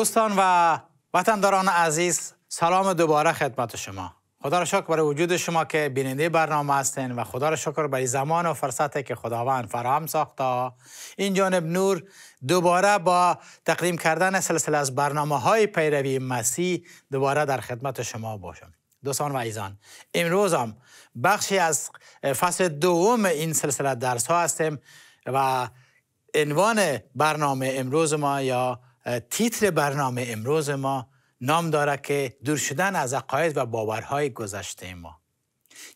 دوستان و وطنداران عزیز سلام دوباره خدمت شما خدا را شکر برای وجود شما که بیننده برنامه هستین و خدا را شکر برای زمان و فرصتی که خداوند فراهم ساخته این جانب نور دوباره با تقدیم کردن سلسله از برنامه های پیروی مسیح دوباره در خدمت شما باشم دوستان و عزیزان امروز هم بخشی از فصل دوم این سلسله درس ها هستیم و عنوان برنامه امروز ما یا تیتر برنامه امروز ما نام داره که دور شدن از عقاید و باورهای گذشته ما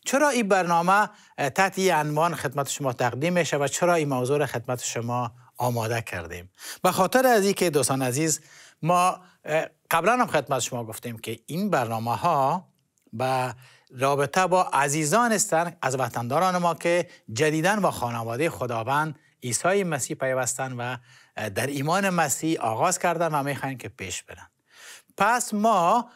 چرا این برنامه تحت این عنوان خدمت شما تقدیم میشه و چرا این موضوع خدمت شما آماده کردیم به خاطر از اینکه دوستان عزیز ما قبلا هم خدمت شما گفتیم که این برنامه ها به رابطه با عزیزان استن از وطنداران ما که جدیدن و خانواده خداوند عیسی مسیح پیوستن و در ایمان مسیح آغاز کردن و میخواین که پیش برن پس ما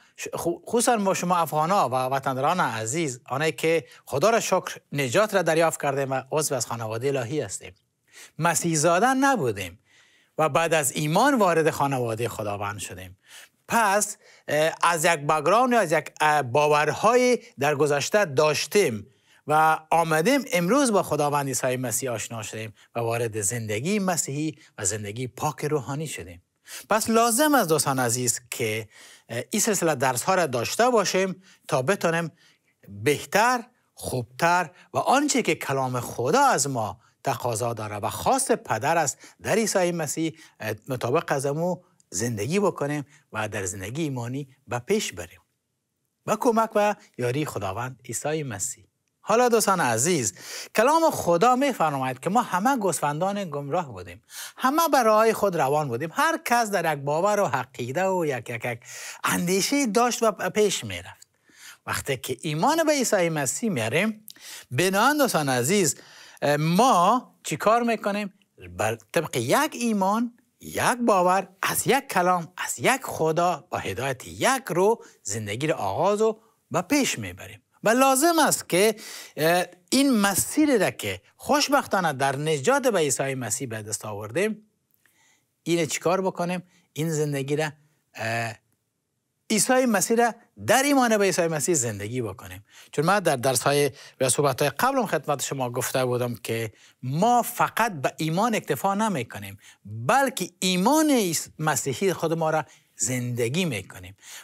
خصوصا ما شما افغانا و وطنداران عزیز آنه که خدا را شکر نجات را دریافت کردیم و عضو از خانواده الهی هستیم مسیح زادن نبودیم و بعد از ایمان وارد خانواده خداوند شدیم پس از یک بگران از یک باورهای در گذشته داشتیم و آمدیم امروز با خداوند عیسی مسیح آشنا شدیم و وارد زندگی مسیحی و زندگی پاک روحانی شدیم پس لازم از دوستان عزیز که این سلسله درس ها را داشته باشیم تا بتونیم بهتر خوبتر و آنچه که کلام خدا از ما تقاضا داره و خاص پدر است در عیسی مسیح مطابق از امو زندگی بکنیم و در زندگی ایمانی به پیش بریم و کمک و یاری خداوند عیسی مسیح حالا دوستان عزیز کلام خدا میفرماید که ما همه گسفندان گمراه بودیم همه برای خود روان بودیم هر کس در یک باور و عقیده و یک یک, یک اندیشه داشت و پیش رفت وقتی که ایمان به عیسی مسیح میاریم بنان دوستان عزیز ما چیکار کار میکنیم بر طبق یک ایمان یک باور از یک کلام از یک خدا با هدایت یک رو زندگی رو آغاز و به پیش میبریم و لازم است که این مسیر را که خوشبختانه در نجات به عیسی مسیح به دست آوردیم اینه چیکار بکنیم این زندگی را عیسی مسیح را در ایمان به عیسی مسیح زندگی بکنیم چون من در درس های و صحبت های قبلم خدمت شما گفته بودم که ما فقط به ایمان اکتفا نمی کنیم بلکه ایمان مسیحی خود ما را زندگی می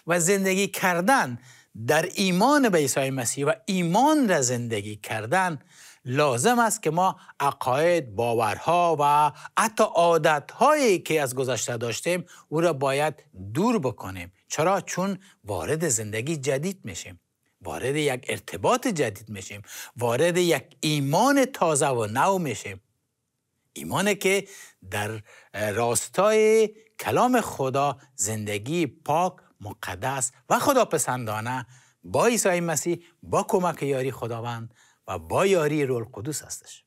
و زندگی کردن در ایمان به عیسی مسیح و ایمان را زندگی کردن لازم است که ما عقاید، باورها و حتی عادتهایی که از گذشته داشتیم او را باید دور بکنیم چرا؟ چون وارد زندگی جدید میشیم وارد یک ارتباط جدید میشیم وارد یک ایمان تازه و نو میشیم ایمانی که در راستای کلام خدا زندگی پاک مقدس و خدا پسندانه با عیسی مسیح با کمک یاری خداوند و با یاری رول قدوس هستش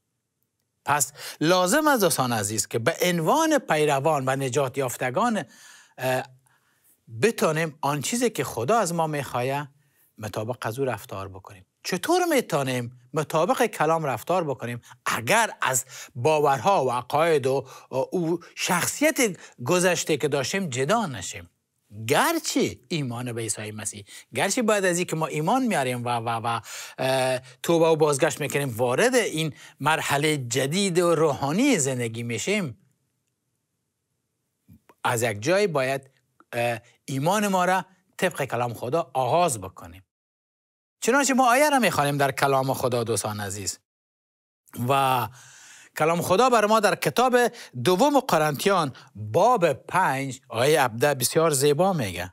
پس لازم از دوستان عزیز که به عنوان پیروان و نجات یافتگان بتانیم آن چیزی که خدا از ما میخوایه مطابق از او رفتار بکنیم چطور میتانیم مطابق کلام رفتار بکنیم اگر از باورها و عقاید و او شخصیت گذشته که داشتیم جدا نشیم گرچه ایمان به عیسی مسیح گرچه بعد از اینکه ما ایمان میاریم و و و توبه و بازگشت میکنیم وارد این مرحله جدید و روحانی زندگی میشیم از یک جای باید ایمان ما را طبق کلام خدا آغاز بکنیم چنانچه ما آیه را میخوانیم در کلام خدا دوستان عزیز و کلام خدا بر ما در کتاب دوم قرنتیان باب پنج آیه ابده بسیار زیبا میگه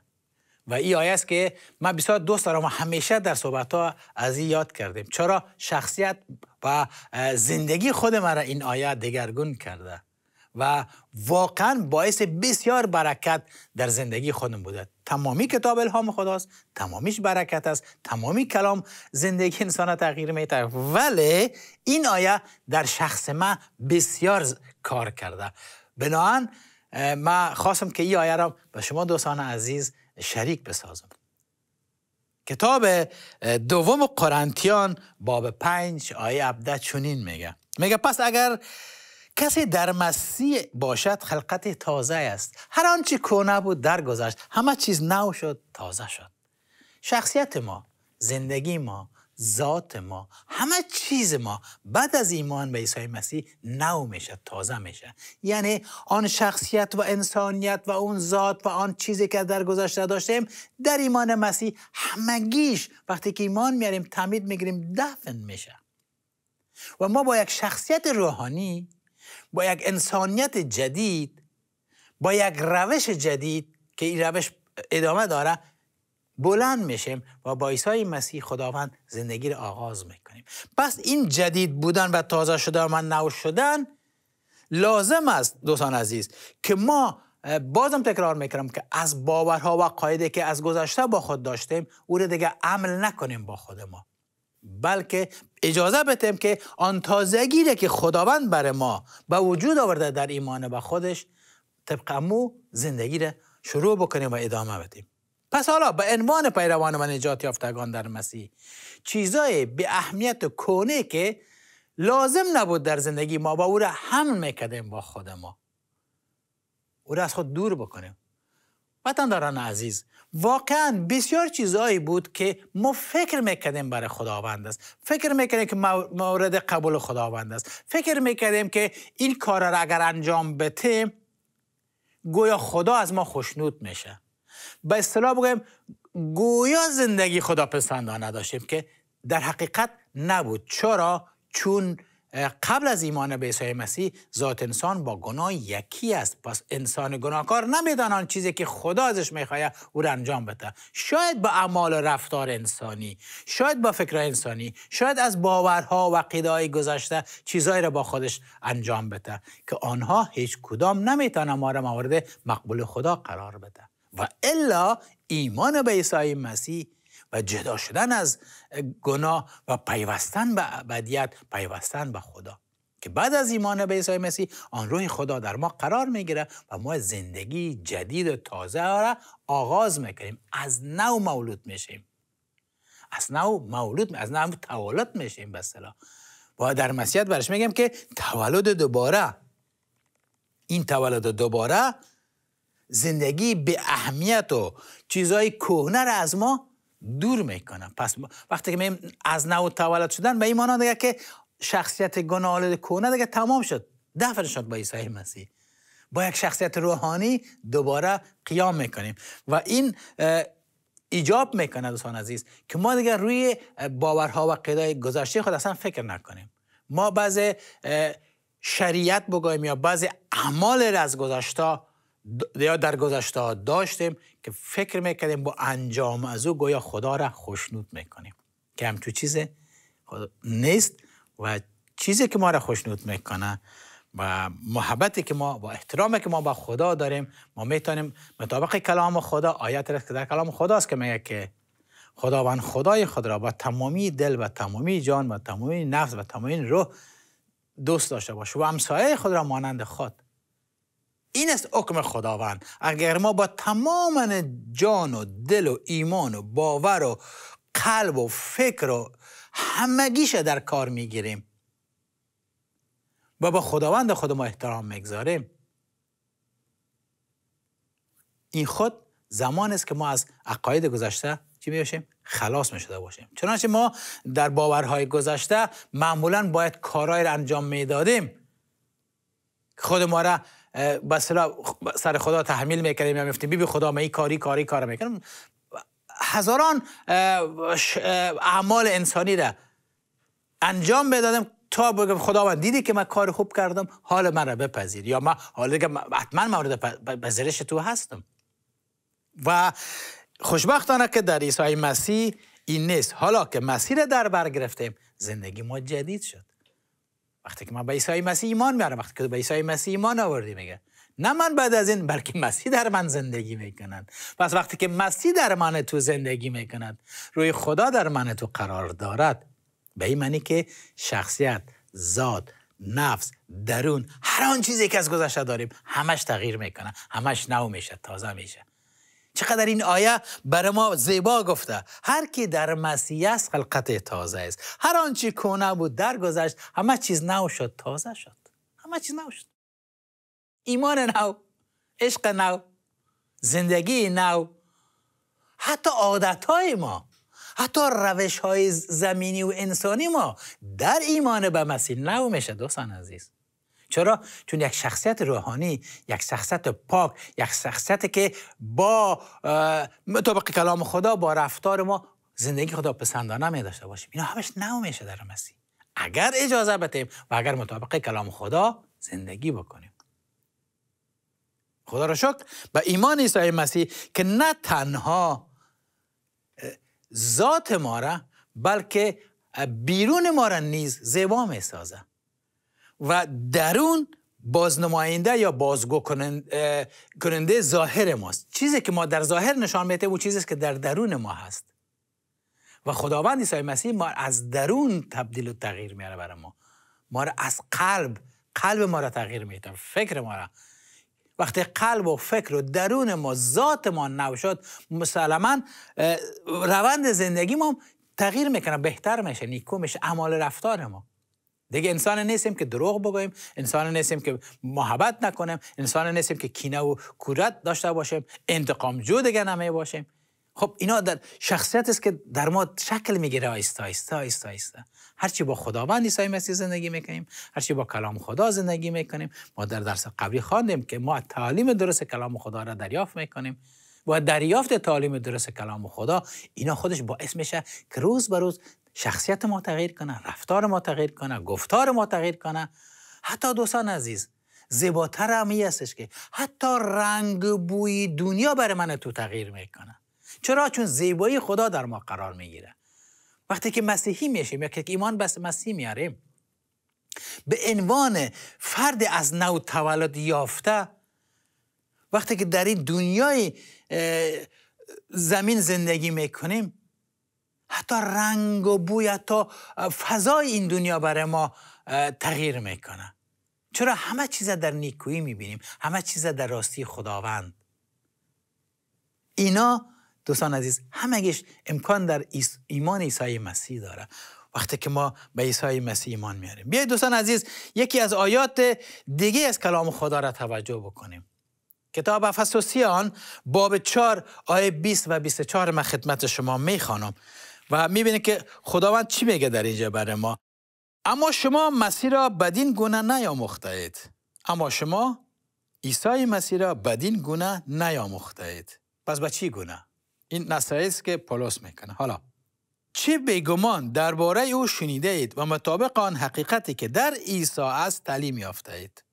و این آیه است که من بسیار دوست دارم و همیشه در صحبت ها از این یاد کردیم چرا شخصیت و زندگی خود مرا این آیه دگرگون کرده و واقعا باعث بسیار برکت در زندگی خودم بوده تمامی کتاب الهام خداست تمامیش برکت است تمامی کلام زندگی انسان تغییر میتر ولی این آیه در شخص ما بسیار کار کرده بناهن من خواستم که این آیه را به شما دوستان عزیز شریک بسازم کتاب دوم قرنتیان باب پنج آیه 17 چونین میگه میگه پس اگر کسی در مسیح باشد خلقت تازه است هر آنچه کنه بود گذشت همه چیز نو شد تازه شد شخصیت ما زندگی ما ذات ما همه چیز ما بعد از ایمان به عیسی مسیح نو میشه تازه میشه یعنی آن شخصیت و انسانیت و اون ذات و آن چیزی که در گذشته داشتیم در ایمان مسیح همگیش وقتی که ایمان میاریم تمید میگیریم دفن میشه و ما با یک شخصیت روحانی با یک انسانیت جدید با یک روش جدید که این روش ادامه داره بلند میشیم و با عیسی مسیح خداوند زندگی را آغاز میکنیم پس این جدید بودن و تازه شدن و نو شدن لازم است دوستان عزیز که ما بازم تکرار میکنم که از باورها و قاعده که از گذشته با خود داشتیم او رو دیگه عمل نکنیم با خود ما بلکه اجازه بتیم که آن تازگی را که خداوند بر ما به وجود آورده در ایمان به خودش طبق امو زندگی را شروع بکنیم و ادامه بدیم پس حالا به عنوان پیروان و نجات یافتگان در مسیح چیزای به اهمیت و که لازم نبود در زندگی ما و او را حمل میکردیم با خود ما او را از خود دور بکنیم وطنداران عزیز واقعا بسیار چیزهایی بود که ما فکر میکردیم برای خداوند است فکر میکردیم که مورد قبول خداوند است فکر میکردیم که این کار را اگر انجام بتیم، گویا خدا از ما خوشنود میشه به اصطلاح بگویم گویا زندگی خدا پسندانه داشتیم که در حقیقت نبود چرا چون قبل از ایمان به عیسی مسیح ذات انسان با گناه یکی است پس انسان گناهکار آن چیزی که خدا ازش می‌خواهد، او را انجام بده شاید با اعمال و رفتار انسانی شاید با فکر انسانی شاید از باورها و قیدهای گذشته چیزهایی را با خودش انجام بده که آنها هیچ کدام نمیتونه ما را مورد مقبول خدا قرار بده و الا ایمان به عیسی مسیح و جدا شدن از گناه و پیوستن به ابدیت پیوستن به خدا که بعد از ایمان به عیسی مسیح آن روح خدا در ما قرار میگیره و ما زندگی جدید و تازه را آره آغاز میکنیم از نو مولود میشیم از نو مولود از نو تولد میشیم به اصطلاح و در مسیحیت برش میگم که تولد دوباره این تولد دوباره زندگی به اهمیت و چیزهای کهنه را از ما دور میکنه پس وقتی که میم از نو تولد شدن به این معنا دیگه که شخصیت گناهالود کونه دیگه تمام شد دفن شد با عیسی مسیح با یک شخصیت روحانی دوباره قیام میکنیم و این ایجاب میکنه دوستان عزیز که ما دیگه روی باورها و قیدای گذشته خود اصلا فکر نکنیم ما بعض شریعت بگویم یا بعض اعمال را از گذشته یا در گذشته داشتیم که فکر میکردیم با انجام از او گویا خدا را خوشنود میکنیم که همچو چیز نیست و چیزی که ما را خوشنود میکنه و محبتی که ما با احترامی که ما با خدا داریم ما میتونیم مطابق کلام خدا آیت راست که در کلام است که میگه که خداوند خدای خود را با تمامی دل و تمامی جان و تمامی نفس و تمامی روح دوست داشته باش و همسایه خود را مانند خود این است حکم خداوند اگر ما با تمام جان و دل و ایمان و باور و قلب و فکر و همگیش در کار میگیریم و با خداوند خود ما احترام میگذاریم این خود زمان است که ما از عقاید گذشته چی میشیم خلاص می شده باشیم چنانچه ما در باورهای گذشته معمولا باید کارهای را انجام میدادیم که خود ما را بسیار سر خدا تحمیل میکنیم یا یعنی میفتیم بیبی خدا من این کاری کاری کار میکنم هزاران اعمال انسانی را انجام میدادم تا بگم خداوند دیدی که من کار خوب کردم حال من را بپذیر یا من حالا دیگه حتما مورد پذیرش تو هستم و خوشبختانه که در عیسی مسیح این نیست حالا که مسیر در بر گرفتیم زندگی ما جدید شد وقتی که من به عیسی مسیح ایمان میارم وقتی که به عیسی مسیح ایمان آوردی میگه نه من بعد از این بلکه مسیح در من زندگی میکنند پس وقتی که مسیح در من تو زندگی میکند روی خدا در من تو قرار دارد به این معنی که شخصیت ذات نفس درون هر آن چیزی که از گذشته داریم همش تغییر میکنه همش نو میشه تازه میشه چقدر این آیه بر ما زیبا گفته هر کی در مسیح است خلقت تازه است هر آنچه کونه بود در گذشت همه چیز نو شد تازه شد همه چیز نو شد ایمان نو عشق نو زندگی نو حتی عادت های ما حتی روش های زمینی و انسانی ما در ایمان به مسیح نو میشه دوستان عزیز چرا؟ چون یک شخصیت روحانی یک شخصیت پاک یک شخصیت که با مطابق کلام خدا با رفتار ما زندگی خدا پسندانه می داشته باشیم اینا همش نو میشه در مسیح اگر اجازه بتیم و اگر مطابق کلام خدا زندگی بکنیم خدا را شکر به ایمان عیسی مسیح که نه تنها ذات ما را بلکه بیرون ما را نیز زیبا می سازه و درون بازنماینده یا بازگو کننده ظاهر ماست چیزی که ما در ظاهر نشان میده و چیزی که در درون ما هست و خداوند عیسی مسیح ما از درون تبدیل و تغییر میاره برای ما ما را از قلب قلب ما را تغییر میده فکر ما را وقتی قلب و فکر و درون ما ذات ما نو شد مسلما روند زندگی ما تغییر میکنه بهتر میشه نیکو میشه اعمال رفتار ما دیگه انسان نیستیم که دروغ بگویم انسان نیستیم که محبت نکنیم انسان نیستیم که کینه و کورت داشته باشیم انتقام جو دیگه نمی باشیم خب اینا در شخصیت است که در ما شکل میگیره آیستا آیستا آیستا آیستا هرچی با خداوند عیسی مسیح زندگی میکنیم هرچی با کلام خدا زندگی میکنیم ما در درس قبلی خواندیم که ما تعلیم درست کلام خدا را دریافت میکنیم و دریافت تعلیم درست کلام خدا اینا خودش باعث میشه که روز به روز شخصیت ما تغییر کنه رفتار ما تغییر کنه گفتار ما تغییر کنه حتی دوستان عزیز زیباتر هم هستش که حتی رنگ بوی دنیا برای من تو تغییر میکنه چرا چون زیبایی خدا در ما قرار میگیره وقتی که مسیحی میشیم یا که ایمان بس مسیح میاریم به عنوان فرد از نو تولد یافته وقتی که در این دنیای زمین زندگی میکنیم حتی رنگ و بوی حتی فضای این دنیا برای ما تغییر میکنه چرا همه چیز در نیکویی میبینیم همه چیز در راستی خداوند اینا دوستان عزیز همگیش امکان در ایمان عیسی مسیح داره وقتی که ما به عیسی مسیح ایمان میاریم بیایید دوستان عزیز یکی از آیات دیگه از کلام خدا را توجه بکنیم کتاب افسوسیان باب 4 آیه 20 و 24 من خدمت شما میخوانم و میبینید که خداوند چی میگه در اینجا برای ما اما شما مسیر را بدین گونه نیاموخته اید اما شما عیسی مسیر را بدین گونه نیاموخته اید پس به چی گونه این نصرایی که پولس میکنه حالا چه بیگمان درباره او شنیده اید و مطابق آن حقیقتی که در عیسی است تعلیم یافته اید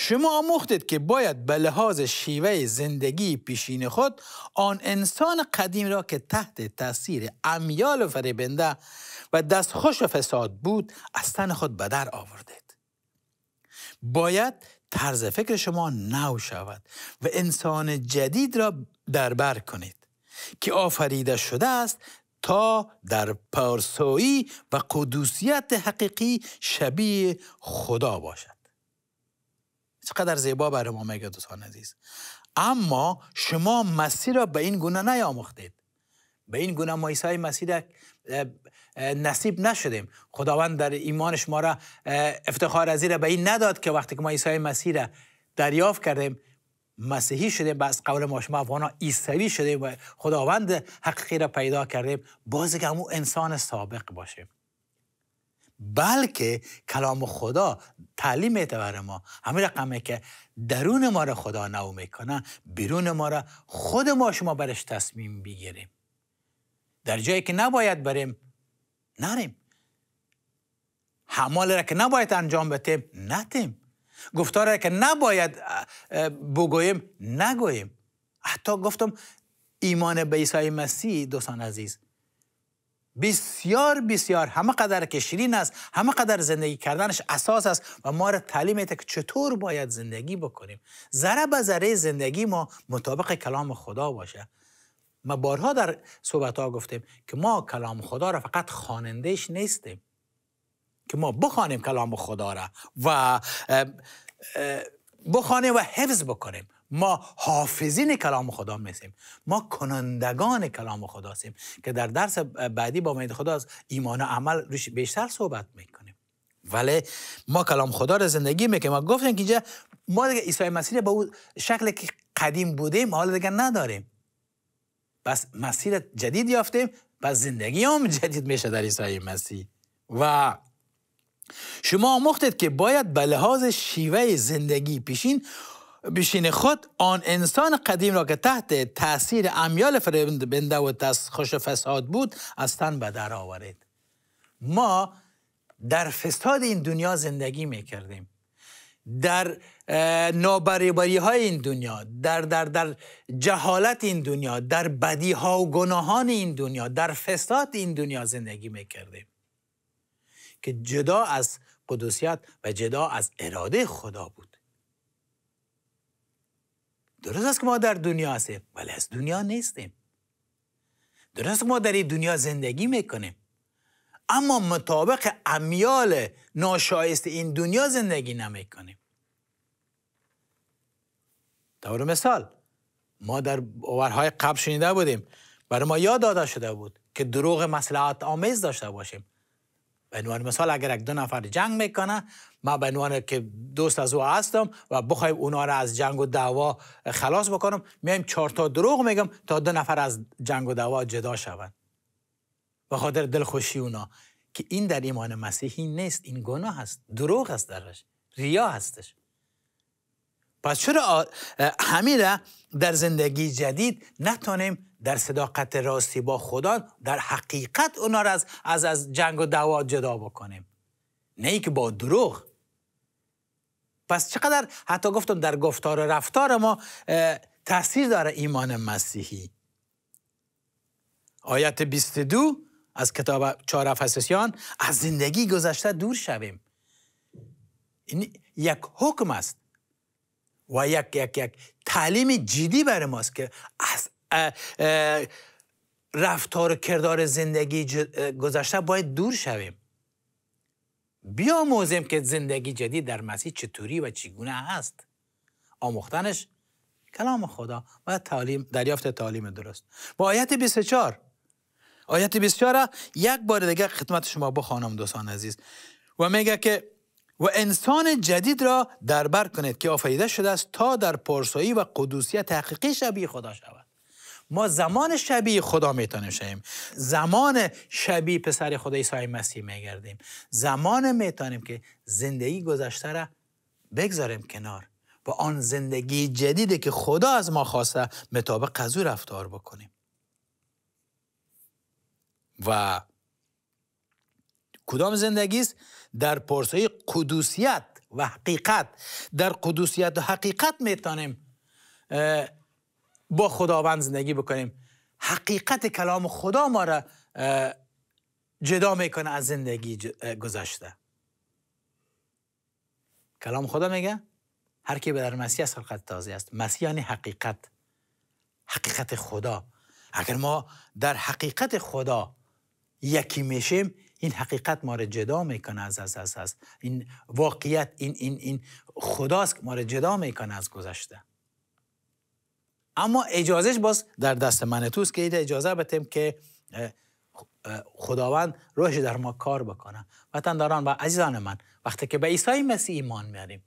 شما آموختید که باید به لحاظ شیوه زندگی پیشین خود آن انسان قدیم را که تحت تاثیر امیال و فریبنده و دستخوش و فساد بود از تن خود به در آوردید باید طرز فکر شما نو شود و انسان جدید را دربر کنید که آفریده شده است تا در پارسایی و قدوسیت حقیقی شبیه خدا باشد چقدر زیبا برای ما میگه دوستان عزیز اما شما مسیح را به این گونه نیاموختید به این گونه ما عیسی مسیح نصیب نشدیم خداوند در ایمانش ما را افتخار از به این نداد که وقتی که ما عیسی مسیح را دریافت کردیم مسیحی شدیم و از قول ما شما افغانا ایسایی شدیم و خداوند حقیقی را پیدا کردیم باز که همون انسان سابق باشیم بلکه کلام خدا تعلیم میده ما همین رقمه که درون ما را خدا نو میکنه بیرون ما را خود ما شما برش تصمیم بگیریم در جایی که نباید بریم نریم حمال را که نباید انجام بتیم نتیم گفتار را که نباید بگویم نگویم حتی گفتم ایمان به عیسی مسیح دوستان عزیز بسیار بسیار همه قدر که شیرین است همه قدر زندگی کردنش اساس است و ما را تعلیم میده که چطور باید زندگی بکنیم ذره به ذره زندگی ما مطابق کلام خدا باشه ما بارها در صحبت ها گفتیم که ما کلام خدا را فقط خوانندهش نیستیم که ما بخوانیم کلام خدا را و بخوانیم و حفظ بکنیم ما حافظین کلام خدا میسیم ما کنندگان کلام خدا هستیم که در درس بعدی با امید خدا از ایمان و عمل روش بیشتر صحبت میکنیم ولی ما کلام خدا رو زندگی میکنیم ما گفتیم که اینجا ما دیگه عیسی مسیح با اون شکل که قدیم بودیم حالا دیگه نداریم پس مسیر جدید یافتیم پس زندگی هم جدید میشه در عیسی مسیح و شما آموختید که باید به لحاظ شیوه زندگی پیشین بشین خود آن انسان قدیم را که تحت تاثیر امیال بنده و خوش فساد بود از تن به در آورید ما در فساد این دنیا زندگی می کردیم در نابرابری های این دنیا در, در, در جهالت این دنیا در بدی ها و گناهان این دنیا در فساد این دنیا زندگی می کردیم که جدا از قدوسیت و جدا از اراده خدا بود درست است که ما در دنیا هستیم ولی از دنیا نیستیم درست ما در این دنیا زندگی میکنیم اما مطابق امیال ناشایست این دنیا زندگی نمیکنیم طور مثال ما در باورهای قبل شنیده بودیم برای ما یاد داده شده بود که دروغ مسلحت آمیز داشته باشیم به عنوان مثال اگر یک دو نفر جنگ میکنه ما به عنوان که دوست از او هستم و بخوایم اونا را از جنگ و دعوا خلاص بکنم میایم چهار تا دروغ میگم تا دو نفر از جنگ و دعوا جدا شوند به خاطر دلخوشی اونا که این در ایمان مسیحی نیست این گناه است دروغ است درش ریا هستش پس چرا همین در زندگی جدید نتانیم در صداقت راستی با خدا در حقیقت اونا را از, از, از جنگ و دعوا جدا بکنیم نه که با دروغ پس چقدر حتی گفتم در گفتار و رفتار ما تاثیر داره ایمان مسیحی آیت 22 از کتاب چهار افسسیان از زندگی گذشته دور شویم این یک حکم است و یک یک یک تعلیم جدی برای ماست که از رفتار و کردار زندگی گذشته باید دور شویم بیاموزیم که زندگی جدید در مسیح چطوری و چگونه هست آموختنش کلام خدا و تعلیم دریافت تعلیم درست با آیت 24 آیت 24 یک بار دیگه خدمت شما بخوانم دوستان عزیز و میگه که و انسان جدید را دربر کنید که آفریده شده است تا در پارسایی و قدوسیت حقیقی شبیه خدا شود ما زمان شبیه خدا میتونیم شویم زمان شبیه پسر خدا عیسی مسیح میگردیم زمان میتونیم که زندگی گذشته را بگذاریم کنار و آن زندگی جدیدی که خدا از ما خواسته مطابق از رفتار بکنیم و کدام زندگی است در پرسه قدوسیت و حقیقت در قدوسیت و حقیقت میتونیم با خداوند زندگی بکنیم حقیقت کلام خدا ما را جدا میکنه از زندگی گذشته کلام خدا میگه هر کی به در مسیح است خلقت تازه است مسیح یعنی حقیقت حقیقت خدا اگر ما در حقیقت خدا یکی میشیم این حقیقت ما را جدا میکنه از از از از این واقعیت این این این خداست ما را جدا میکنه از گذشته اما اجازهش باز در دست من توست که این اجازه بتیم که خداوند روحش در ما کار بکنه وطنداران و عزیزان من وقتی که به عیسی مسیح ایمان میاریم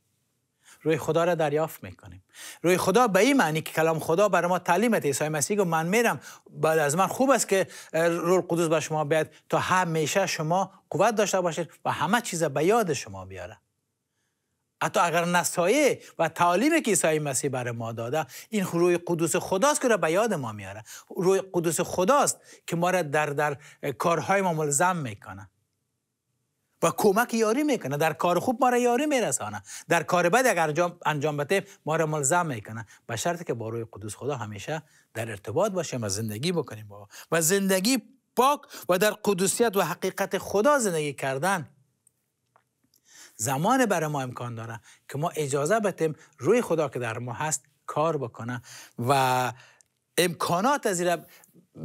روی خدا را دریافت میکنیم روی خدا به این معنی که کلام خدا برای ما تعلیم عیسی مسیح و من میرم بعد از من خوب است که روح قدوس به شما بیاد تا همیشه شما قوت داشته باشید و همه چیز به یاد شما بیاره حتی اگر نسایه و تعالیم که عیسی مسیح برای ما داده این روی قدوس خداست که را به یاد ما میاره روی قدوس خداست که ما را در, در کارهای ما ملزم میکنه و کمک یاری میکنه در کار خوب ما را یاری میرسانه در کار بد اگر انجام, انجام بده ما را ملزم میکنه به شرط که با روی قدوس خدا همیشه در ارتباط باشیم و زندگی بکنیم با و زندگی پاک و در قدوسیت و حقیقت خدا زندگی کردن زمان برای ما امکان داره که ما اجازه بتیم روی خدا که در ما هست کار بکنه و امکانات از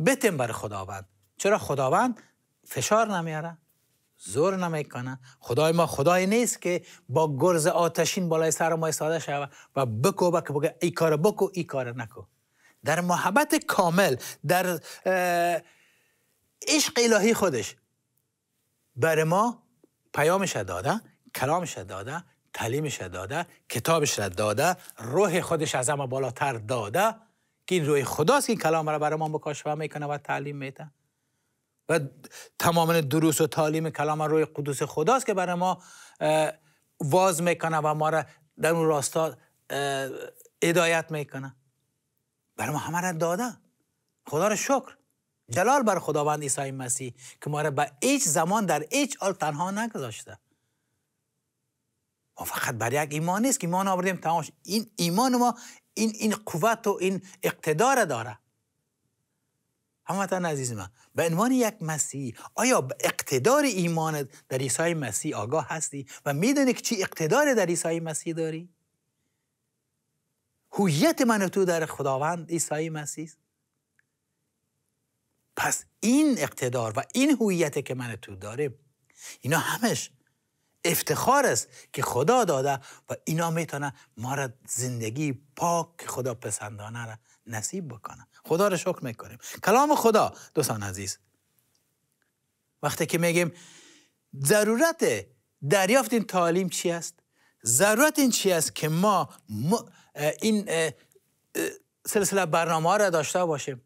بتیم برای خداوند چرا خداوند فشار نمیاره زور نمیکنه خدای ما خدای نیست که با گرز آتشین بالای سر ما ساده شوه و بکو که بگه ای کار بکو ای کار نکو در محبت کامل در عشق الهی خودش بر ما پیامش داده کلامش داده تعلیمش داده کتابش را داده روح خودش از همه بالاتر داده که این روح خداست که کلام را برای ما مکاشفه میکنه و تعلیم میده و تمام دروس و تعلیم کلام روی قدوس خداست که برای ما واز میکنه و ما را در اون راستا ادایت میکنه برای ما همه را داده خدا را شکر جلال بر خداوند عیسی مسیح که ما را به هیچ زمان در هیچ حال تنها نگذاشته ما فقط بر یک ایمان نیست که ایمان آوردیم تماش این ایمان ما این این قوت و این اقتدار داره هموطن عزیز من به عنوان یک مسیح آیا به اقتدار ایمان در عیسی مسیح آگاه هستی و میدونی که چی اقتدار در عیسی مسیح داری هویت من تو در خداوند عیسی مسیح پس این اقتدار و این هویتی که من تو داریم اینا همش افتخار است که خدا داده و اینا میتونه ما را زندگی پاک خدا پسندانه را نصیب بکنه خدا را شکر میکنیم کلام خدا دوستان عزیز وقتی که میگیم ضرورت دریافت این تعلیم چی است ضرورت این چی است که ما این سلسله برنامه را داشته باشیم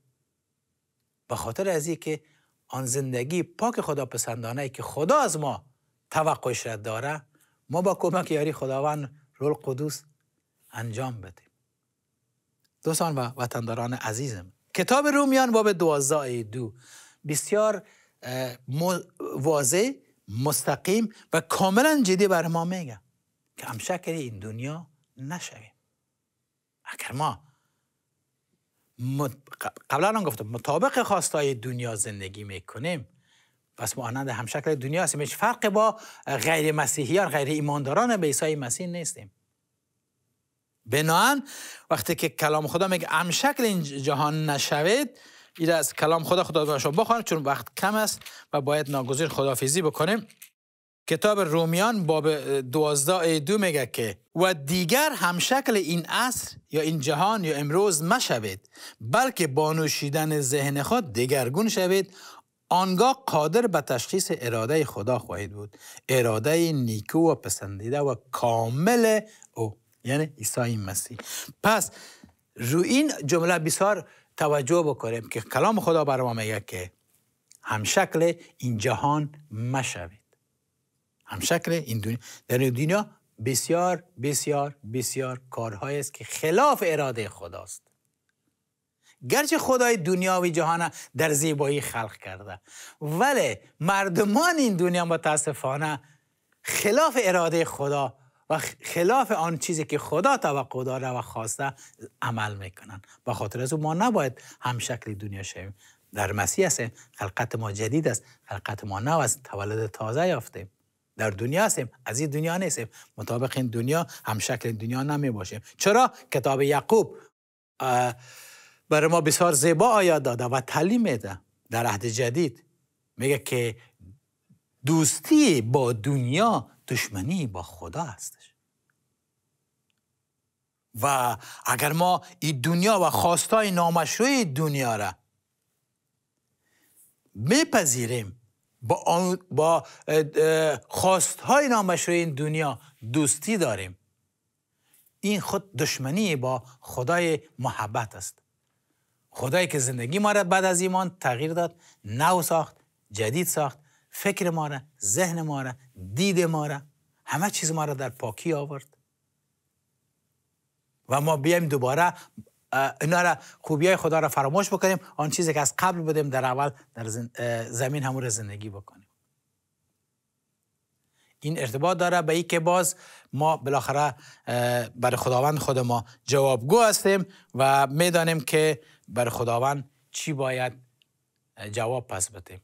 به خاطر از که آن زندگی پاک خدا پسندانه ای که خدا از ما توقعش داره ما با کمک یاری خداوند رول قدوس انجام بدیم دوستان و وطنداران عزیزم کتاب رومیان باب دوازده دو بسیار واضح مستقیم و کاملا جدی بر ما میگه که همشکل این دنیا نشویم اگر ما قبلا هم گفتم مطابق خواستای دنیا زندگی میکنیم پس مانند همشکل دنیا هستیم هیچ فرق با غیر مسیحیان غیر ایمانداران به عیسی مسیح نیستیم بناهن وقتی که کلام خدا میگه همشکل این جهان نشوید این از کلام خدا خدا به شما چون وقت کم است و باید ناگزیر خدافیزی بکنیم کتاب رومیان باب دوازده دو میگه که و دیگر همشکل این عصر یا این جهان یا امروز مشوید بلکه با نوشیدن ذهن خود دگرگون شوید آنگاه قادر به تشخیص اراده خدا خواهید بود اراده نیکو و پسندیده و کامل او یعنی عیسی مسیح پس رو این جمله بسیار توجه بکنیم که کلام خدا بر ما میگه که همشکل این جهان مشوید همشکل این دنیا در دنیا بسیار بسیار بسیار کارهایی است که خلاف اراده خداست گرچه خدای دنیا و جهان در زیبایی خلق کرده ولی مردمان این دنیا متاسفانه خلاف اراده خدا و خلاف آن چیزی که خدا توقع داره و خواسته عمل میکنن با خاطر از او ما نباید همشکل دنیا شویم در مسیح هستیم خلقت ما جدید است خلقت ما نو است تولد تازه یافتیم در دنیا هستیم از این دنیا نیستیم مطابق این دنیا همشکل دنیا نمی باشیم چرا کتاب یعقوب برای ما بسیار زیبا آیا داده و تعلیم میده در عهد جدید میگه که دوستی با دنیا دشمنی با خدا هستش و اگر ما این دنیا و خواستای نامشروع دنیا را میپذیریم با, با خواستهای نامشروع این دنیا دوستی داریم این خود دشمنی با خدای محبت است خدایی که زندگی ما را بعد از ایمان تغییر داد نو ساخت جدید ساخت فکر ما را ذهن ما را دید ما را همه چیز ما را در پاکی آورد و ما بیایم دوباره اینا را خوبی های خدا را فراموش بکنیم آن چیزی که از قبل بودیم در اول در زمین همون را زندگی بکنیم این ارتباط داره به ای که باز ما بالاخره برای خداوند خود ما جوابگو هستیم و میدانیم که بر خداوند چی باید جواب پس بده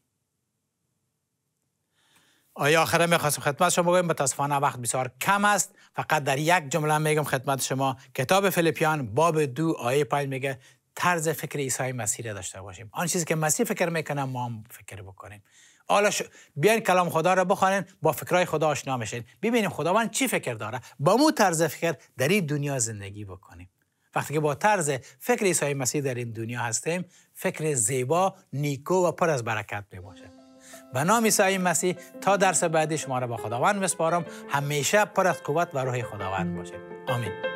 آیا آخره میخواستم خدمت شما بگویم متاسفانه وقت بسیار کم است فقط در یک جمله میگم خدمت شما کتاب فلیپیان باب دو آیه پایل میگه طرز فکر عیسی مسیح را داشته باشیم آن چیزی که مسیح فکر میکنه ما هم فکر بکنیم حالا بیاین کلام خدا را بخوانین با فکرای خدا آشنا میشین ببینیم خداوند چی فکر داره با مو طرز فکر در این دنیا زندگی بکنیم وقتی که با طرز فکر عیسی مسیح در این دنیا هستیم فکر زیبا نیکو و پر از برکت می باشد به نام عیسی مسیح تا درس بعدی شما را با خداوند بسپارم همیشه پر از قوت و روح خداوند باشد. آمین